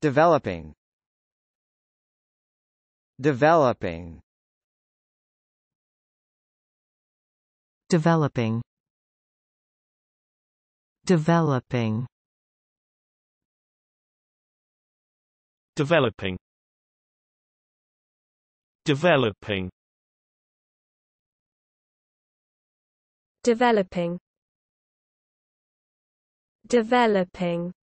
Developing Developing Developing Developing Developing Developing Developing Developing